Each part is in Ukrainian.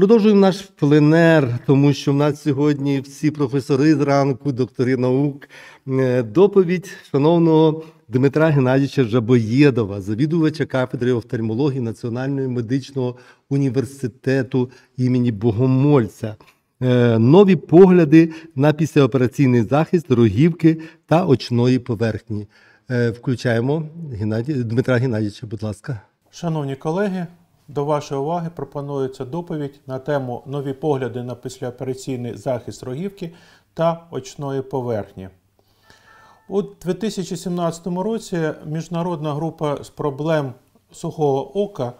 Продовжуємо наш пленер, тому що в нас сьогодні всі професори зранку, доктори наук, е, доповідь шановного Дмитра Геннадійовича Жабоєдова, завідувача кафедри офтальмології Національного медичного університету імені Богомольця. Е, нові погляди на післяопераційний захист рогівки та очної поверхні. Е, включаємо Геннадій Дмитра Геннадійовича, будь ласка, шановні колеги. До вашої уваги пропонується доповідь на тему нові погляди на післяопераційний захист рогівки та очної поверхні. У 2017 році міжнародна група з проблем сухого ока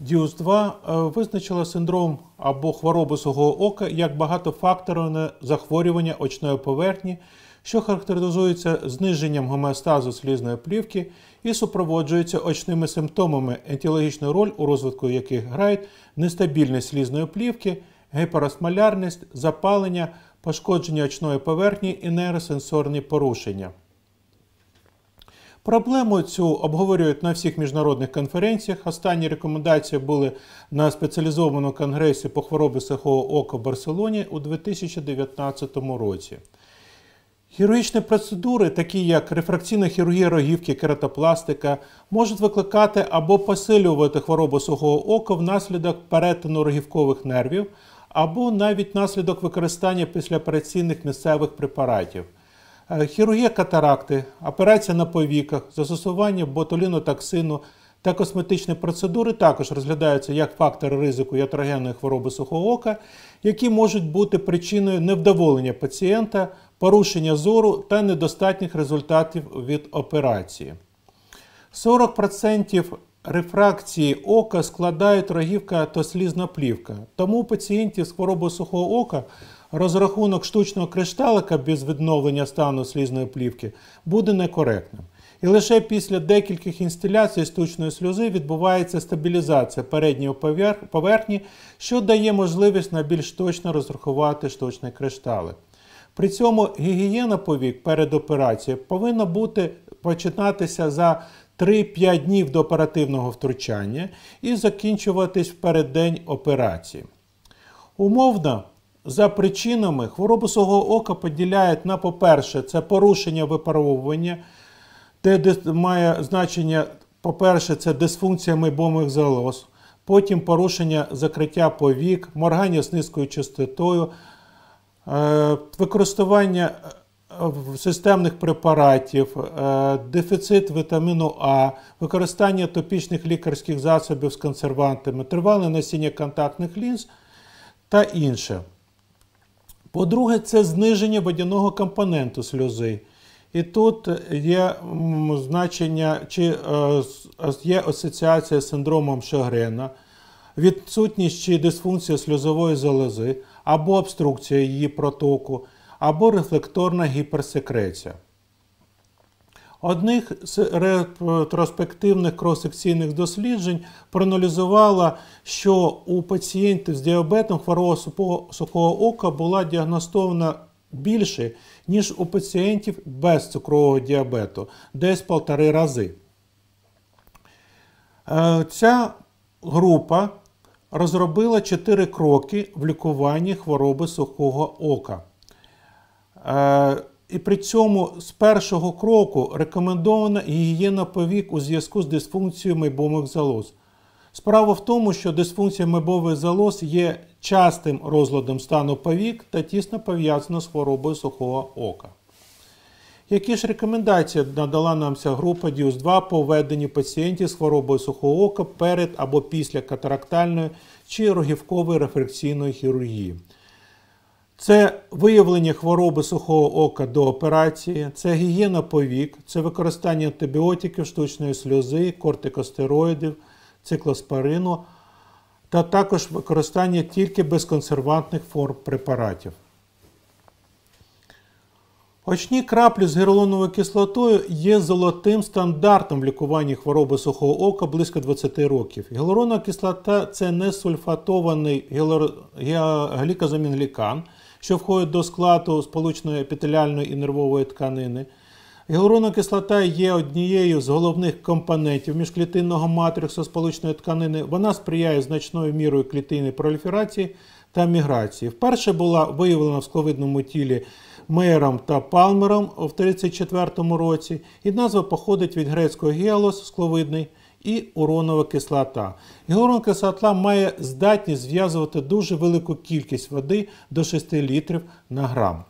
діус 2 е, визначила синдром або хворобу сухого ока як багатофакторне захворювання очної поверхні що характеризуються зниженням гомеостазу слізної плівки і супроводжуються очними симптомами, етіологічну роль, у розвитку яких грають нестабільність слізної плівки, гіперосмолярність, запалення, пошкодження очної поверхні і нейросенсорні порушення. Проблему цю обговорюють на всіх міжнародних конференціях. Останні рекомендації були на спеціалізованому конгресі по хворобі сухого ока в Барселоні у 2019 році. Хірургічні процедури, такі як рефракційна хірургія рогівки, кератопластика, можуть викликати або посилювати хворобу сухого ока внаслідок перетину рогівкових нервів, або навіть внаслідок використання післяопераційних місцевих препаратів. Е, хірургія катаракти, операція на повіках, застосування ботулінотоксину – та косметичні процедури також розглядаються як фактори ризику ятрогенної хвороби сухого ока, які можуть бути причиною невдоволення пацієнта, порушення зору та недостатніх результатів від операції. 40% рефракції ока складають рогівка та слізна плівка. Тому у пацієнтів з хворобою сухого ока розрахунок штучного кришталика без відновлення стану слізної плівки буде некоректним. І лише після декількох інстиляцій штучної сльози відбувається стабілізація передньої поверхні, що дає можливість найбільш точно розрахувати штучні криштали. При цьому гігієна повік перед операцією повинна бути починатися за 3-5 днів до оперативного втручання і закінчуватись в переддень операції. Умовно, за причинами хворобу свого ока поділяють на, по-перше, це порушення випаровування де має значення, по-перше, це дисфункція майбомих залоз, потім порушення закриття повік, моргання з низькою частотою, е, використання е, системних препаратів, е, дефіцит вітаміну А, використання топічних лікарських засобів з консервантами, тривале носіння контактних лінз та інше. По-друге, це зниження водяного компоненту сльози. І тут є значення, чи е, є асоціація з синдромом Шагрена, відсутність чи дисфункція сльозової залози, або обструкція її протоку, або рефлекторна гіперсекреція. Одних з ретроспективних кросекційних досліджень проаналізувала, що у пацієнтів з діабетом хворого сухого ока була діагностована більше, ніж у пацієнтів без цукрового діабету, десь полтори рази. Е, ця група розробила 4 кроки в лікуванні хвороби сухого ока. Е, і при цьому з першого кроку рекомендована гігієна повік у зв'язку з дисфункцією майбомих залоз. Справа в тому, що дисфункція майбових залоз є частим розладом стану повік та тісно пов'язано з хворобою сухого ока. Які ж рекомендації надала нам ця група діус 2 по введенню пацієнтів з хворобою сухого ока перед або після катарактальної чи рогівкової рефракційної хірургії? Це виявлення хвороби сухого ока до операції, це гігієна повік, це використання антибіотиків, штучної сльози, кортикостероїдів, циклоспорину, та також використання тільки безконсервантних форм препаратів. Очні краплі з гіролоновою кислотою є золотим стандартом в лікуванні хвороби сухого ока близько 20 років. Гіалуронова кислота це несульфатований глікозамінглікан, що входить до складу сполучної епітеліальної і нервової тканини. Гіалуронова кислота є однією з головних компонентів міжклітинного матриксу сполучної тканини. Вона сприяє значною мірою клітини проліферації та міграції. Вперше була виявлена в скловидному тілі Мейером та Палмером в 1934 році, і назва походить від грецького гіалос скловидний. І уронова кислота. Гіалуронова кислота має здатність зв'язувати дуже велику кількість води до 6 літрів на грам.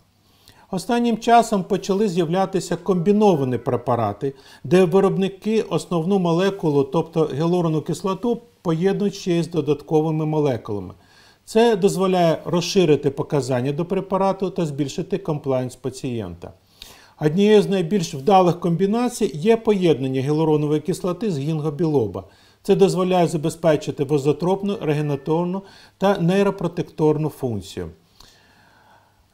Останнім часом почали з'являтися комбіновані препарати, де виробники основну молекулу, тобто гелорну кислоту, поєднують ще й з додатковими молекулами. Це дозволяє розширити показання до препарату та збільшити комплайнс пацієнта. Однією з найбільш вдалих комбінацій є поєднання гіалуронової кислоти з гінгобілоба. Це дозволяє забезпечити вазотропну, регенаторну та нейропротекторну функцію.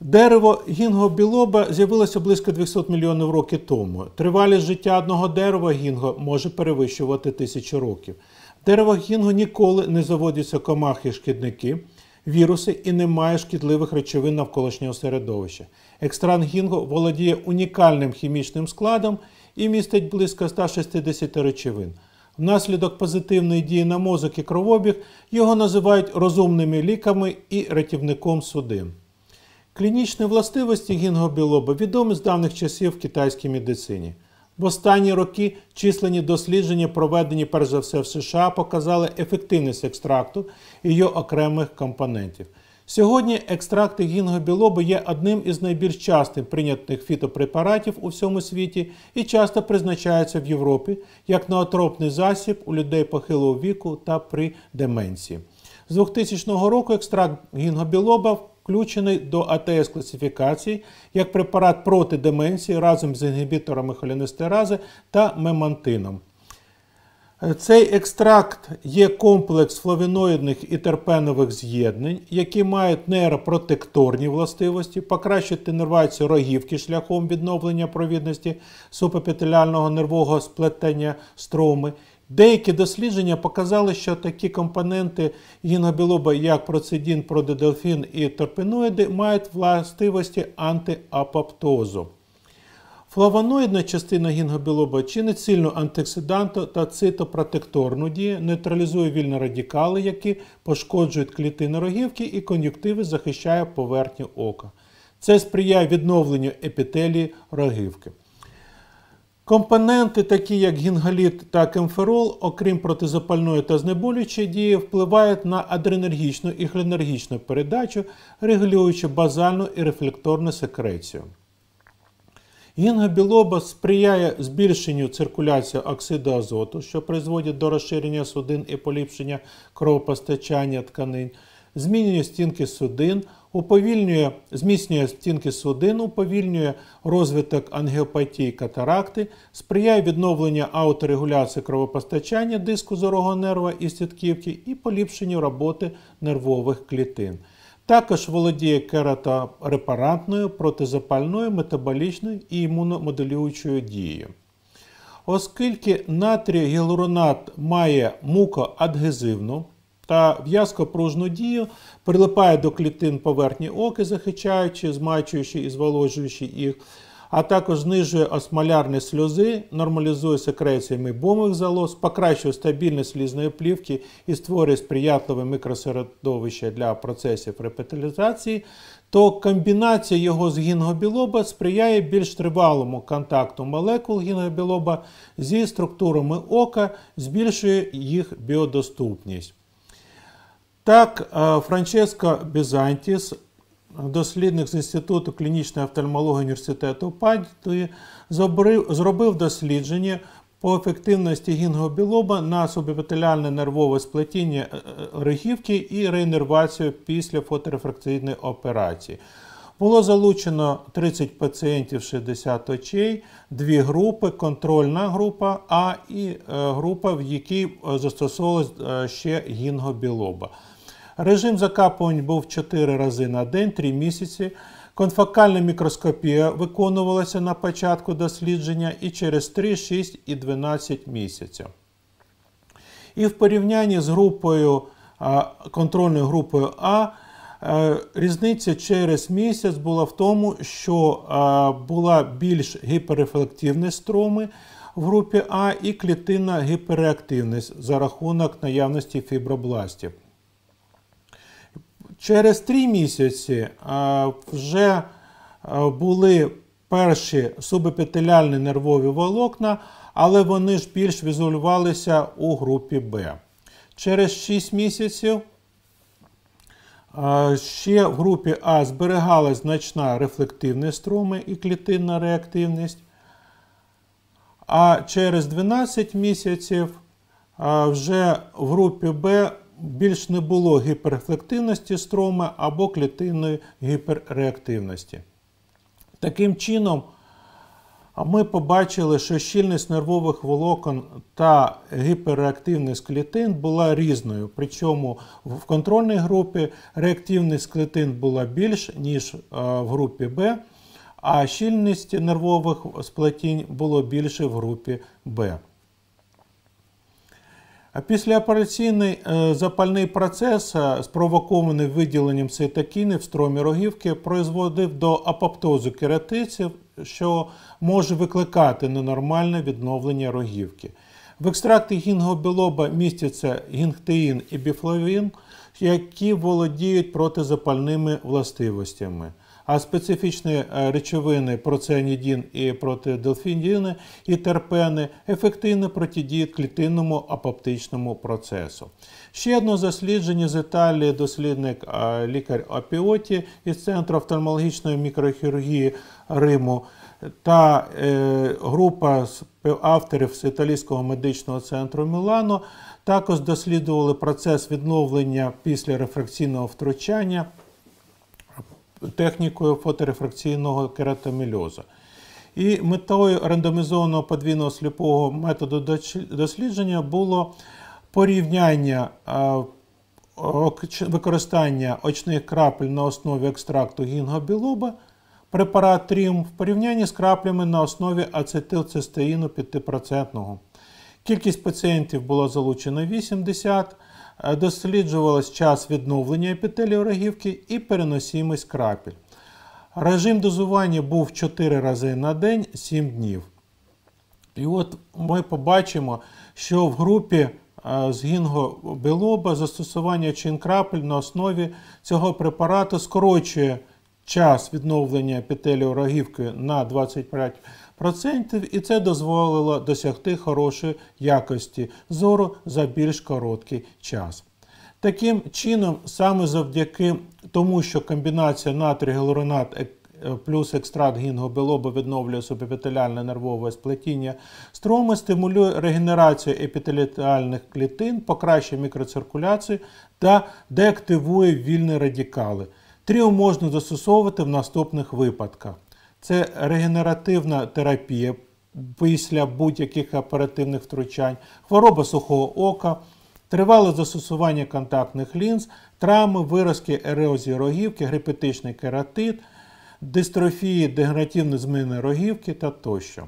Дерево гінго-білоба з'явилося близько 200 мільйонів років тому. Тривалість життя одного дерева гінго може перевищувати тисячі років. В деревах гінго ніколи не заводяться комахи, шкідники, віруси і немає шкідливих речовин навколишнього середовища. Екстран гінго володіє унікальним хімічним складом і містить близько 160 речовин. Внаслідок позитивної дії на мозок і кровобіг його називають розумними ліками і рятівником судин. Клінічні властивості гінгобілоба відомі з давних часів в китайській медицині. В останні роки численні дослідження, проведені перш за все в США, показали ефективність екстракту і його окремих компонентів. Сьогодні екстракти гінгобілоби є одним із найбільш часто прийнятних фітопрепаратів у всьому світі і часто призначаються в Європі як наотропний засіб у людей похилого віку та при деменції. З 2000 року екстракт гінгобілоба включений до АТС класифікації як препарат проти деменції разом з інгібіторами холінестерази та мемантином. Цей екстракт є комплекс флавіноїдних і терпенових з'єднань, які мають нейропротекторні властивості, покращити нервацію рогівки шляхом відновлення провідності супепітеляльного нервового сплетення строми, Деякі дослідження показали, що такі компоненти гінобілоба, як процидін, продедельфін і торпеноїди, мають властивості антиапоптозу. Флавоноїдна частина гінгобілоба чинить сильну антиоксиданту та цитопротекторну дію, нейтралізує вільні радикали, які пошкоджують клітини рогівки і кон'юктиви захищає поверхню ока. Це сприяє відновленню епітелії рогівки. Компоненти, такі як гінгаліт та кемферол, окрім протизапальної та знеболючої дії, впливають на адренергічну і глінергічну передачу, регулюючи базальну і рефлекторну секрецію. Гінгобілоба сприяє збільшенню циркуляції оксиду азоту, що призводить до розширення судин і поліпшення кровопостачання тканин, зміненню стінки судин уповільнює, зміцнює стінки судин, уповільнює розвиток ангіопатії катаракти, сприяє відновленню ауторегуляції кровопостачання диску зорого нерва і сітківки і поліпшенню роботи нервових клітин. Також володіє кераторепарантною, протизапальною, метаболічною і імуномоделюючою дією. Оскільки натрій гіалуронат має мукоадгезивну, та в'язкопружну дію, прилипає до клітин поверхні оки, захищаючи, змачуючи і зволожуючи їх, а також знижує осмолярні сльози, нормалізує секрецію мибомих залоз, покращує стабільність слізної плівки і створює сприятливе мікросередовище для процесів репетилізації. то комбінація його з гінгобілоба сприяє більш тривалому контакту молекул гінгобілоба зі структурами ока, збільшує їх біодоступність. Так, Франческо Бізантіс, дослідник з Інституту клінічної офтальмології університету Падії, зробив дослідження по ефективності гінгобілоба на субепітеляльне нервове сплетіння е, е, рогівки і реінервацію після фоторефракційної операції. Було залучено 30 пацієнтів 60 очей, дві групи, контрольна група, а і е, група, в якій застосовувалась ще гінгобілоба. Режим закапувань був 4 рази на день, 3 місяці. Конфокальна мікроскопія виконувалася на початку дослідження і через 3, 6 і 12 місяців. І в порівнянні з групою контрольною групою А, е, різниця через місяць була в тому, що була більш гіперефективні строми в групі А і клітинна гіперреактивність за рахунок наявності фібробластів. Через три місяці е, вже е, були перші субепітеляльні нервові волокна, але вони ж більш візуалювалися у групі Б. Через 6 місяців е, ще в групі А зберігалась значна рефлективні струми і клітинна реактивність. А через 12 місяців вже в групі Б більш не було гіперфлективності строми або клітинної гіперреактивності. Таким чином, ми побачили, що щільність нервових волокон та гіперреактивність клітин була різною. Причому в контрольній групі реактивність клітин була більш, ніж е, в групі Б, а щільність нервових сплетінь було більше в групі Б. А післяопераційний е, запальний процес, е, спровокований виділенням цитокінів в стромі рогівки, призводив до апоптозу кератиців, що може викликати ненормальне відновлення рогівки. В екстракті гінгобілоба містяться гінгтеїн і біфлавін, які володіють протизапальними властивостями а специфічні е, речовини процеанідін і протидельфіндіни і терпени ефективно протидіють клітинному апоптичному процесу. Ще одне заслідження з Італії дослідник е, лікар Апіоті із Центру офтальмологічної мікрохірургії Риму. Та е, група авторів з Італійського медичного центру Мілано також дослідували процес відновлення після рефракційного втручання технікою фоторефракційного кератомільозу. І метою рандомізованого подвійного сліпого методу дослідження було порівняння використання очних крапель на основі екстракту гінгобілоба препарат Трім в порівнянні з краплями на основі ацетилцистеїну 5%. Кількість пацієнтів було залучено 80. Е, досліджувалось час відновлення епітелію рогівки і переносимість крапель. Режим дозування був 4 рази на день 7 днів. І от ми побачимо, що в групі е, з гінго гінгобілоба застосування чин крапель на основі цього препарату скорочує час відновлення епітелію рогівки на 25 і це дозволило досягти хорошої якості зору за більш короткий час. Таким чином, саме завдяки тому, що комбінація натрій гіалуронат е, плюс екстракт гінгобелоба відновлює субепітеляльне нервове сплетіння, строми стимулює регенерацію епітеліальних клітин, покращує мікроциркуляцію та деактивує вільні радикали. Тріо можна застосовувати в наступних випадках. Це регенеративна терапія після будь-яких оперативних втручань, хвороба сухого ока, тривале застосування контактних лінз, травми, виразки ерозії рогівки, грипетичний кератит, дистрофії, дегенеративні зміни рогівки та тощо.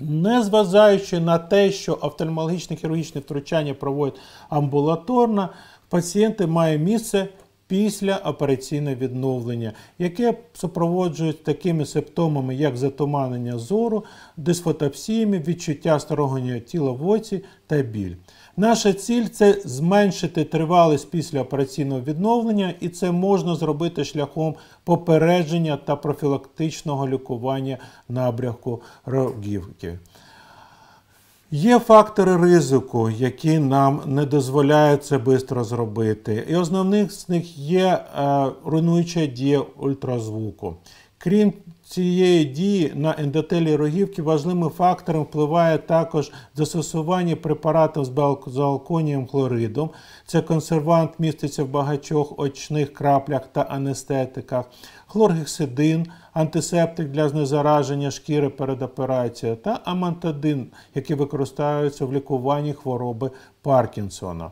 Незважаючи на те, що офтальмологічне хірургічне втручання проводять амбулаторно, пацієнти мають місце після операційне відновлення, яке супроводжують такими симптомами, як затуманення зору, дисфотопсіями, відчуття стороннього тіла в оці та біль. Наша ціль це зменшити тривалість після операційного відновлення, і це можна зробити шляхом попередження та профілактичного лікування набряку рогівки. Є фактори ризику, які нам не дозволяють це швидко зробити. І основних з них є е, руйнуюча дія ультразвуку. Крім цієї дії на ендотелі рогівки важливим фактором впливає також застосування препаратів з балзалконієм хлоридом. Це консервант міститься в багатьох очних краплях та анестетиках, хлоргексидин, антисептик для знезараження шкіри перед операцією та амантадин, які використовуються в лікуванні хвороби Паркінсона.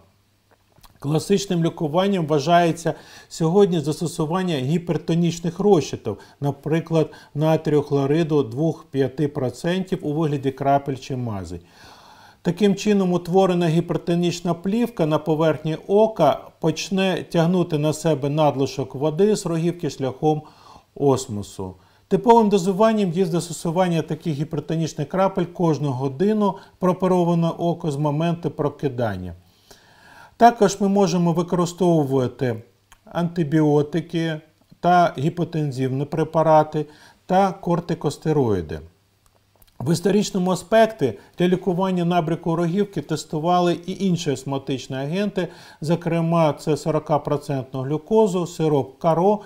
Класичним лікуванням вважається сьогодні застосування гіпертонічних розчитів, наприклад, натріохлориду 2-5% у вигляді крапель чи мази. Таким чином, утворена гіпертонічна плівка на поверхні ока почне тягнути на себе надлишок води з рогівки шляхом осмосу. Типовим дозуванням є застосування таких гіпертонічних крапель кожну годину пропароване око з моменту прокидання. Також ми можемо використовувати антибіотики та гіпотензивні препарати та кортикостероїди. В історичному аспекті для лікування набрику рогівки тестували і інші осматичні агенти, зокрема, це 40% глюкозу, сироп каро,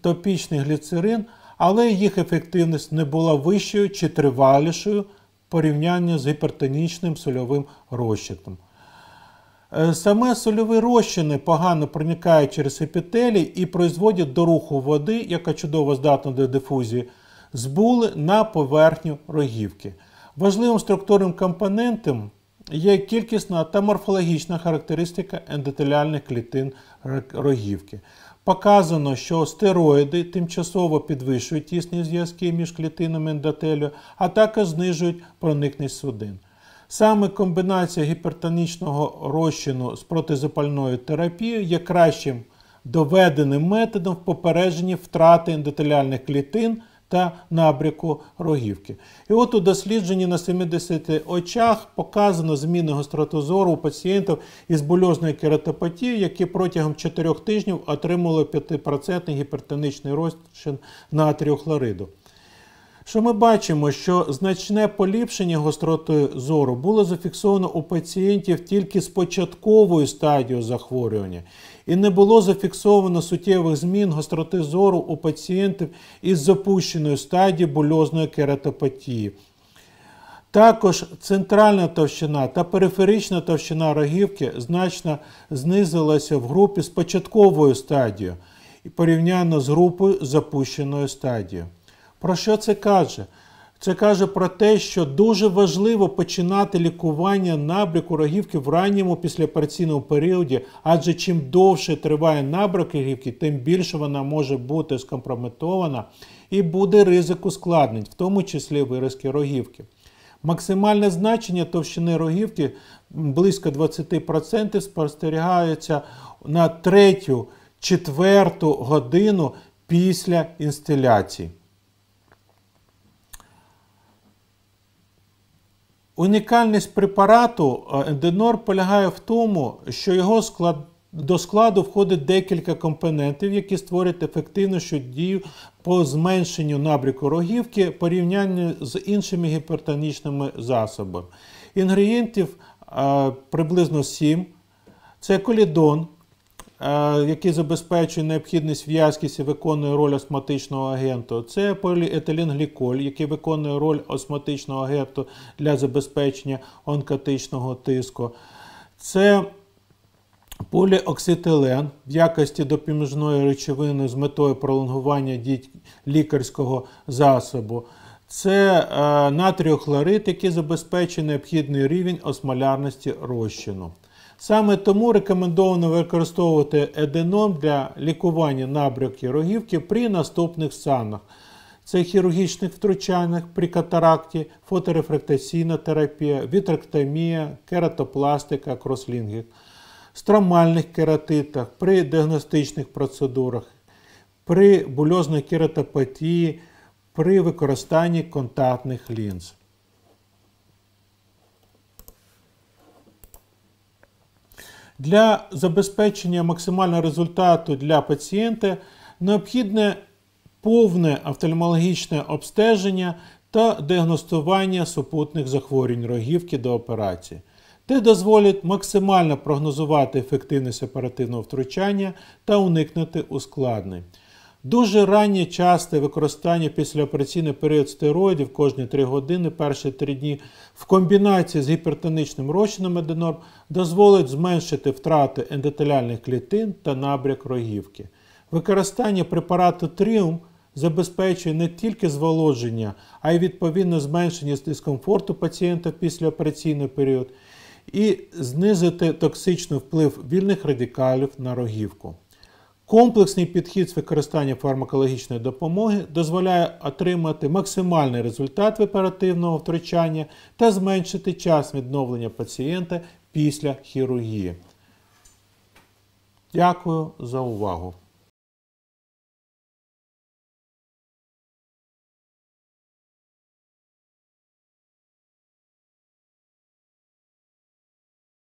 топічний гліцерин, але їх ефективність не була вищою чи тривалішою в порівнянні з гіпертонічним сольовим розчитом. Е, саме сольові розчини погано проникають через епітелі і до руху води, яка чудово здатна до дифузії, з були на поверхню рогівки. Важливим структурним компонентом є кількісна та морфологічна характеристика ендотеліальних клітин рогівки. Показано, що стероїди тимчасово підвищують тісні зв'язки між клітинами ендотелю, а також знижують проникність судин. Саме комбінація гіпертонічного розчину з протизапальною терапією є кращим доведеним методом в попередженні втрати ендотеліальних клітин та набріку рогівки. І от у дослідженні на 70 очах показано зміни гостротозору у пацієнтів із бульозною кератопатією, які протягом 4 тижнів отримали 5% гіпертонічний розчин натрію хлориду що ми бачимо, що значне поліпшення гостроти зору було зафіксовано у пацієнтів тільки з початковою стадією захворювання, і не було зафіксовано суттєвих змін гостроти зору у пацієнтів із запущеною стадією бульозної кератопатії. Також центральна товщина та периферична товщина рогівки значно знизилася в групі з початковою стадією порівняно з групою запущеною стадією. Про що це каже? Це каже про те, що дуже важливо починати лікування набряку рогівки в ранньому післяопераційному періоді, адже чим довше триває набряк рогівки, тим більше вона може бути скомпрометована і буде ризик ускладнень, в тому числі виразки рогівки. Максимальне значення товщини рогівки близько 20% спостерігається на третю, четверту годину після інстиляції. Унікальність препарату енденор полягає в тому, що його склад. До складу входить декілька компонентів, які створюють ефективну щодію по зменшенню набріку рогівки порівняння з іншими гіпертонічними засобами. Інгредієнтів е, приблизно 7: це колідон, Е, який забезпечує необхідність в'язкість і виконує роль осматичного агенту. Це поліетиленгліколь, який виконує роль осматичного агенту для забезпечення онкотичного тиску. Це поліокситилен в якості допоміжної речовини з метою пролонгування дій лікарського засобу. Це е, натріохлорид, який забезпечує необхідний рівень осмолярності розчину. Саме тому рекомендовано використовувати еденом для лікування набряки рогівки при наступних станах. Це хірургічних втручаннях при катаракті, фоторефрактаційна терапія, вітрактомія, кератопластика, крослінгів, стромальних кератитах, при діагностичних процедурах, при бульозної кератопатії, при використанні контактних лінз. Для забезпечення максимального результату для пацієнта необхідне повне офтальмологічне обстеження та діагностування супутних захворювань рогівки до операції, те дозволить максимально прогнозувати ефективність оперативного втручання та уникнути ускладнень. Дуже раннє часте використання післяопераційний період стероїдів кожні 3 години, перші 3 дні в комбінації з гіпертонічним розчином еденорм дозволить зменшити втрати ендотеляльних клітин та набряк рогівки. Використання препарату Тріум забезпечує не тільки зволодження, а й відповідно зменшення дискомфорту пацієнта після операційний період і знизити токсичний вплив вільних радикалів на рогівку. Комплексний підхід з використання фармакологічної допомоги дозволяє отримати максимальний результат оперативного втручання та зменшити час відновлення пацієнта після хірургії. Дякую за увагу!